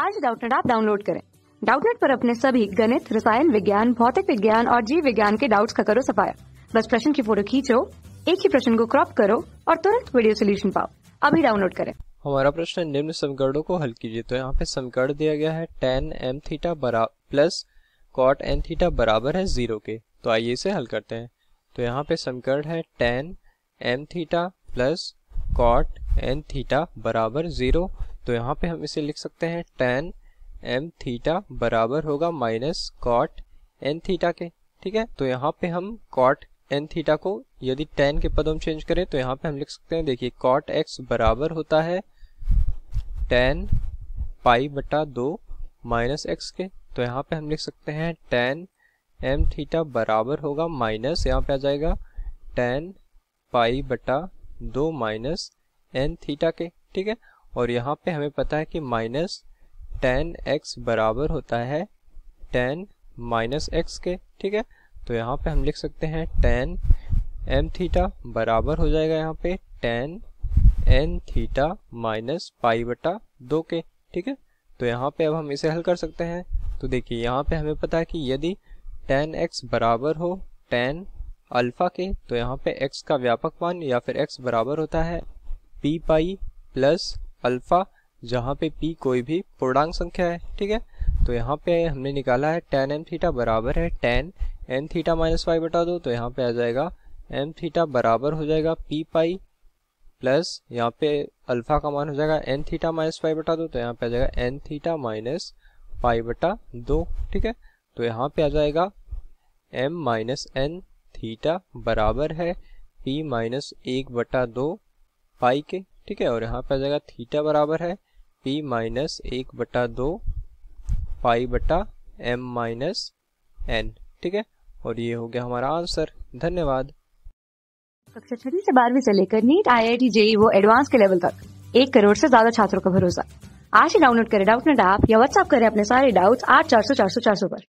आज डाउटनेट आप डाउनलोड करें डाउटनेट पर अपने सभी गणित रसायन विज्ञान भौतिक विज्ञान और जीव विज्ञान के डाउट्स का करो सफाया बस प्रश्न की फोटो खींचो एक ही प्रश्न को क्रॉप करो और तुरंत वीडियो सोल्यूशन पाओ अभी डाउनलोड करें हमारा प्रश्न निम्न समीकरणों को हल कीजिए तो यहाँ पे समीकरण दिया गया है tan M theta plus cot N theta बराबर है जीरो के तो आइए इसे हल करते हैं तो यहाँ पे समीकरण है tan M theta plus cot N theta बराबर जीरो तो यहाँ पे हम इसे लिख सकते हैं tan एम थीटा बराबर होगा माइनस कॉट एन थीटा के ठीक है तो यहाँ पे हम कॉट एन थीटा को यदि टेन के पदों में चेंज करें तो यहाँ पे हम लिख सकते हैं देखिए कॉट एक्स बराबर होता है टेन पाई बटा दो माइनस एक्स के तो यहाँ पे हम लिख सकते हैं टेन एम थीटा बराबर होगा माइनस यहाँ पे आ जाएगा टेन पाई बटा दो माइनस एन थीटा के ठीक है और यहाँ पे हमें पता है कि माइनस टेन एक्स बराबर होता है टेन माइनस एक्स के ठीक है तो यहाँ पे हम लिख सकते हैं टेन एम थीटा बराबर हो जाएगा यहाँ पे tan N theta minus pi बटा दो के ठीक है तो यहाँ पे अब हम इसे हल कर सकते हैं तो देखिए यहाँ पे हमें पता है कि यदि टेन एक्स बराबर हो टेन अल्फ़ा के तो यहाँ पे एक्स का व्यापक मान या फिर एक्स बराबर होता है पी पाई प्लस अल्फ़ा जहाँ पे पी कोई भी पूर्णांक संख्या है ठीक है तो यहाँ पे हमने निकाला है टेन एम थीटा बराबर है tan M theta minus pi बटा दो तो यहाँ पे आ जाएगा एम थीटा बराबर हो जाएगा पी पाई प्लस यहाँ पे अल्फ़ा का मान हो जाएगा एन थीटा माइनस वाई बटा दो तो यहाँ पे आ जाएगा एन थीटा माइनस पाई बटा दो ठीक है तो यहाँ पे आ जाएगा एम माइनस एन थीटा बराबर है पी माइनस एक बटा दो पाई के ठीक है और यहाँ पे आ जाएगा थीटा बराबर है पी माइनस एक बटा दो पाई बटा एम माइनस एन ठीक है और ये हो गया हमारा आंसर धन्यवाद कक्षा छठी से बारहवीं से लेकर NEET I I T JEE वो एडवांस के लेवल तक एक करोड़ से ज्यादा छात्रों का भरोसा आज ही डाउनलोड करें डाउट नेट ऐप या व्हाट्सअप करें अपने सारे डाउट्स आठ चार सौ चार सौ चार सौ पर